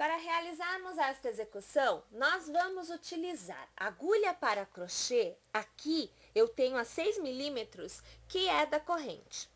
Para realizarmos esta execução, nós vamos utilizar agulha para crochê. Aqui eu tenho a 6 milímetros, que é da corrente.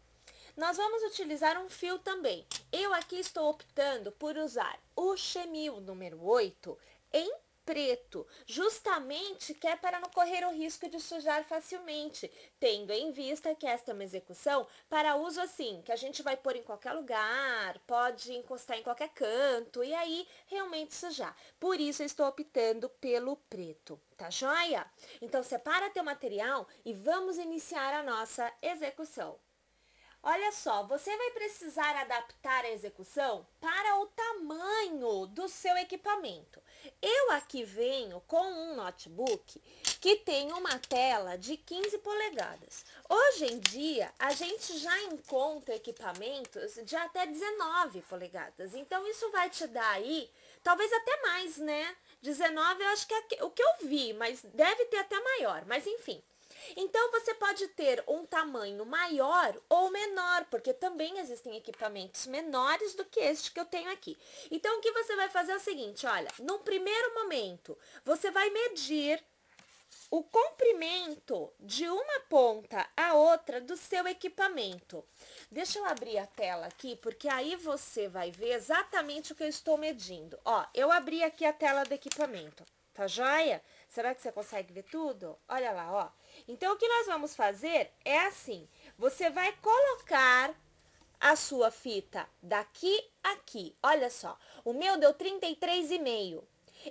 Nós vamos utilizar um fio também. Eu aqui estou optando por usar o chemil número 8 em preto, justamente que é para não correr o risco de sujar facilmente, tendo em vista que esta é uma execução para uso assim, que a gente vai pôr em qualquer lugar, pode encostar em qualquer canto e aí realmente sujar. Por isso eu estou optando pelo preto, tá joia? Então separa teu material e vamos iniciar a nossa execução. Olha só, você vai precisar adaptar a execução para o tamanho tamanho do seu equipamento. Eu aqui venho com um notebook que tem uma tela de 15 polegadas. Hoje em dia, a gente já encontra equipamentos de até 19 polegadas. Então, isso vai te dar aí, talvez até mais, né? 19 eu acho que é o que eu vi, mas deve ter até maior. Mas, enfim, então você pode ter um tamanho maior ou menor, porque também existem equipamentos menores do que este que eu tenho aqui. Então o que você vai fazer é o seguinte, olha, num primeiro momento, você vai medir o comprimento de uma ponta a outra do seu equipamento. Deixa eu abrir a tela aqui, porque aí você vai ver exatamente o que eu estou medindo. Ó, eu abri aqui a tela do equipamento, tá joia? Será que você consegue ver tudo? Olha lá, ó. Então, o que nós vamos fazer é assim: você vai colocar a sua fita daqui aqui. Olha só, o meu deu 33,5.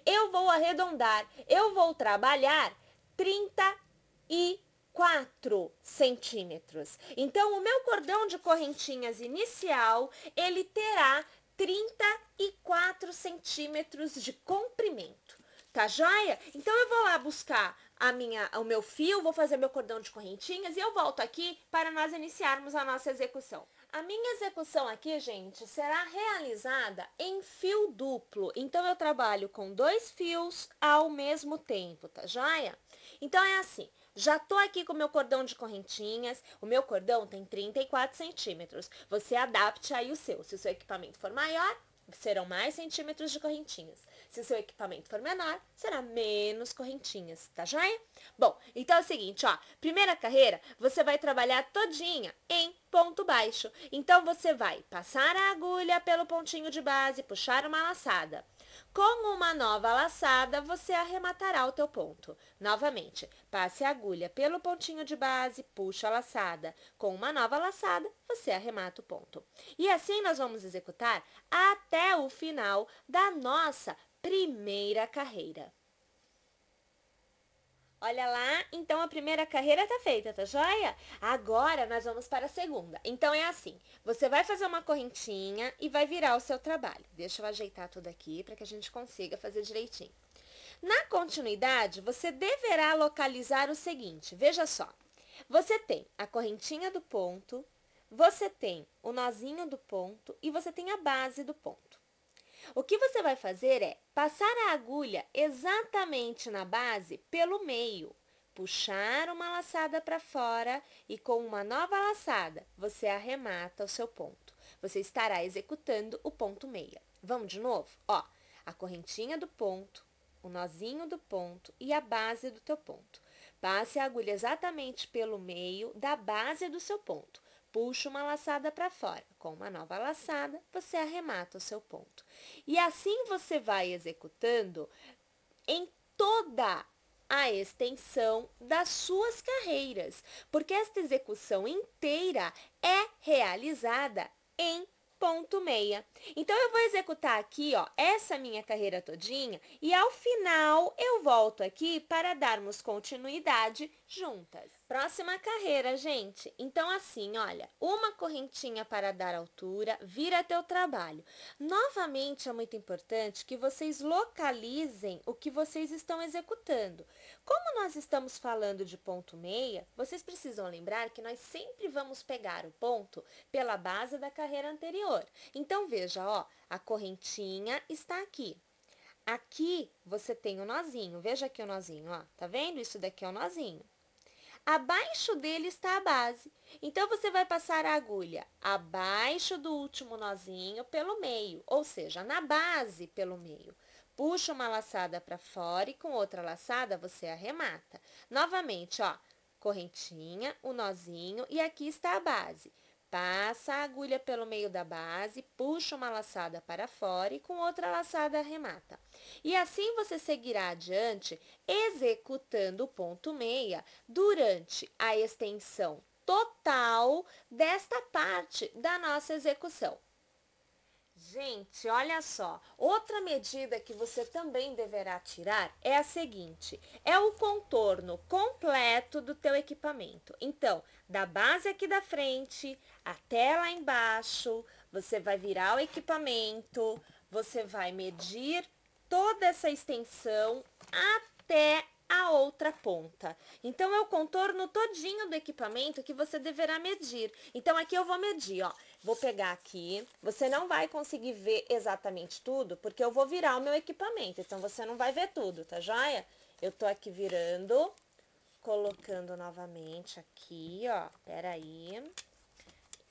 Eu vou arredondar, eu vou trabalhar 34 centímetros. Então, o meu cordão de correntinhas inicial, ele terá 34 centímetros de comprimento. Tá joia? Então, eu vou lá buscar a minha, o meu fio, vou fazer meu cordão de correntinhas e eu volto aqui para nós iniciarmos a nossa execução. A minha execução aqui, gente, será realizada em fio duplo. Então, eu trabalho com dois fios ao mesmo tempo, tá joia? Então, é assim. Já tô aqui com o meu cordão de correntinhas. O meu cordão tem 34 centímetros. Você adapte aí o seu. Se o seu equipamento for maior, serão mais centímetros de correntinhas. Se o seu equipamento for menor, será menos correntinhas, tá joia? Bom, então é o seguinte, ó, primeira carreira, você vai trabalhar todinha em ponto baixo. Então, você vai passar a agulha pelo pontinho de base, puxar uma laçada. Com uma nova laçada, você arrematará o teu ponto. Novamente, passe a agulha pelo pontinho de base, puxa a laçada. Com uma nova laçada, você arremata o ponto. E assim nós vamos executar até o final da nossa primeira carreira. Olha lá, então a primeira carreira tá feita, tá joia? Agora nós vamos para a segunda. Então é assim, você vai fazer uma correntinha e vai virar o seu trabalho. Deixa eu ajeitar tudo aqui para que a gente consiga fazer direitinho. Na continuidade, você deverá localizar o seguinte, veja só. Você tem a correntinha do ponto, você tem o nozinho do ponto e você tem a base do ponto. O que você vai fazer é passar a agulha exatamente na base pelo meio, puxar uma laçada para fora e com uma nova laçada você arremata o seu ponto. Você estará executando o ponto meia. Vamos de novo? Ó, a correntinha do ponto, o nozinho do ponto e a base do teu ponto. Passe a agulha exatamente pelo meio da base do seu ponto. Puxa uma laçada para fora. Com uma nova laçada, você arremata o seu ponto. E assim você vai executando em toda a extensão das suas carreiras, porque esta execução inteira é realizada em ponto meia. Então, eu vou executar aqui, ó, essa minha carreira todinha e ao final eu volto aqui para darmos continuidade juntas. Próxima carreira, gente. Então, assim, olha, uma correntinha para dar altura, vira teu trabalho. Novamente, é muito importante que vocês localizem o que vocês estão executando. Como nós estamos falando de ponto meia, vocês precisam lembrar que nós sempre vamos pegar o ponto pela base da carreira anterior. Então, veja, ó, a correntinha está aqui. Aqui você tem o nozinho, veja aqui o nozinho, ó, tá vendo? Isso daqui é o nozinho. Abaixo dele está a base. Então, você vai passar a agulha abaixo do último nozinho pelo meio, ou seja, na base pelo meio. Puxa uma laçada para fora e com outra laçada você arremata. Novamente, ó, correntinha, o nozinho e aqui está a base. Passa a agulha pelo meio da base, puxa uma laçada para fora e com outra laçada arremata. E assim você seguirá adiante, executando o ponto meia durante a extensão total desta parte da nossa execução. Gente, olha só, outra medida que você também deverá tirar é a seguinte, é o contorno completo do teu equipamento. Então, da base aqui da frente até lá embaixo, você vai virar o equipamento, você vai medir toda essa extensão até a outra ponta. Então, é o contorno todinho do equipamento que você deverá medir. Então, aqui eu vou medir, ó. Vou pegar aqui, você não vai conseguir ver exatamente tudo, porque eu vou virar o meu equipamento, então você não vai ver tudo, tá joia? Eu tô aqui virando, colocando novamente aqui, ó, peraí,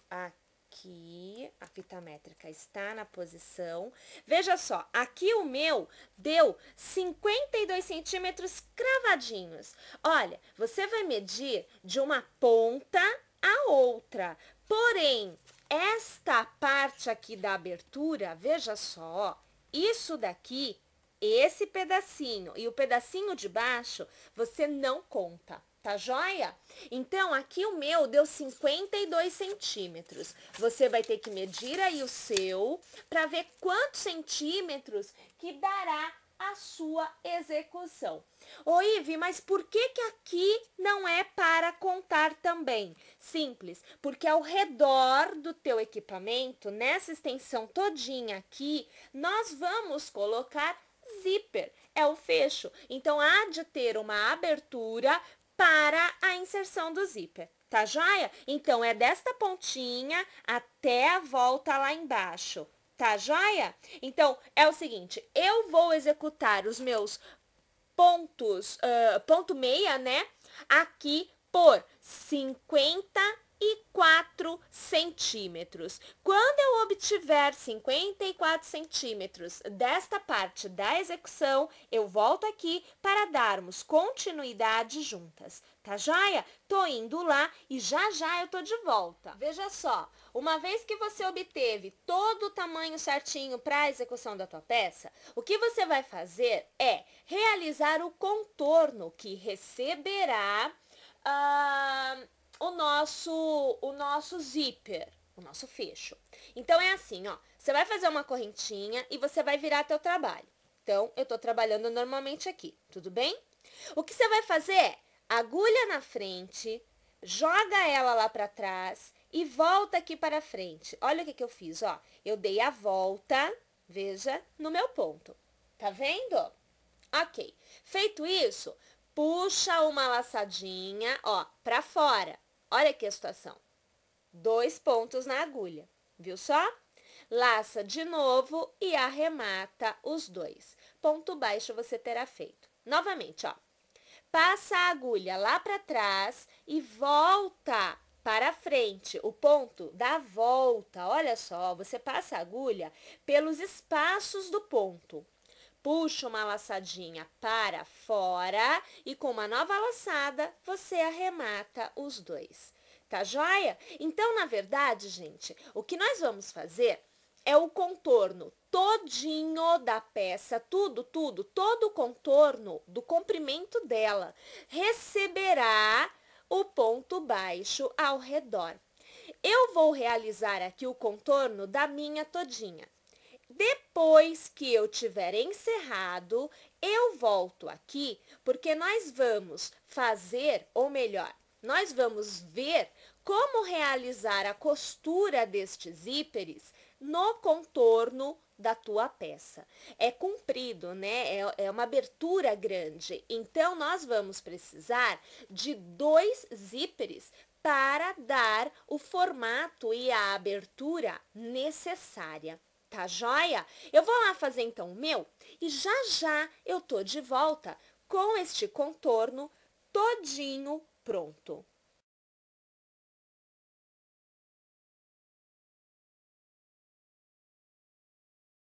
aqui a fita métrica está na posição. Veja só, aqui o meu deu 52 centímetros cravadinhos. Olha, você vai medir de uma ponta a outra, porém, esta parte aqui da abertura, veja só, isso daqui, esse pedacinho e o pedacinho de baixo, você não conta tá joia? Então, aqui o meu deu 52 centímetros. Você vai ter que medir aí o seu para ver quantos centímetros que dará a sua execução. Ô Ive, mas por que que aqui não é para contar também? Simples, porque ao redor do teu equipamento, nessa extensão todinha aqui, nós vamos colocar zíper, é o fecho. Então, há de ter uma abertura para a inserção do zíper, tá joia? Então, é desta pontinha até a volta lá embaixo, tá joia? Então, é o seguinte, eu vou executar os meus pontos, uh, ponto meia, né? Aqui por 50 54 centímetros. Quando eu obtiver 54 centímetros desta parte da execução, eu volto aqui para darmos continuidade juntas. Tá joia? Tô indo lá e já já eu tô de volta. Veja só, uma vez que você obteve todo o tamanho certinho para a execução da tua peça, o que você vai fazer é realizar o contorno que receberá... Uh o nosso, o nosso zíper, o nosso fecho. Então, é assim, ó. Você vai fazer uma correntinha e você vai virar teu trabalho. Então, eu tô trabalhando normalmente aqui, tudo bem? O que você vai fazer é agulha na frente, joga ela lá para trás e volta aqui para frente. Olha o que, que eu fiz, ó. Eu dei a volta, veja, no meu ponto. Tá vendo? Ok. Feito isso, puxa uma laçadinha, ó, para fora. Olha aqui a situação. Dois pontos na agulha, viu só? Laça de novo e arremata os dois. Ponto baixo você terá feito. Novamente, ó. Passa a agulha lá para trás e volta para frente. O ponto dá volta. Olha só, você passa a agulha pelos espaços do ponto. Puxa uma laçadinha para fora e com uma nova laçada você arremata os dois. Tá joia? Então, na verdade, gente, o que nós vamos fazer é o contorno todinho da peça, tudo, tudo, todo o contorno do comprimento dela receberá o ponto baixo ao redor. Eu vou realizar aqui o contorno da minha todinha. Depois que eu tiver encerrado, eu volto aqui porque nós vamos fazer, ou melhor, nós vamos ver como realizar a costura destes zíperes no contorno da tua peça. É comprido, né? É, é, uma abertura grande. Então, nós vamos precisar de dois zíperes para dar o formato e a abertura necessária. Tá joia? Eu vou lá fazer então o meu e já já eu tô de volta com este contorno todinho pronto.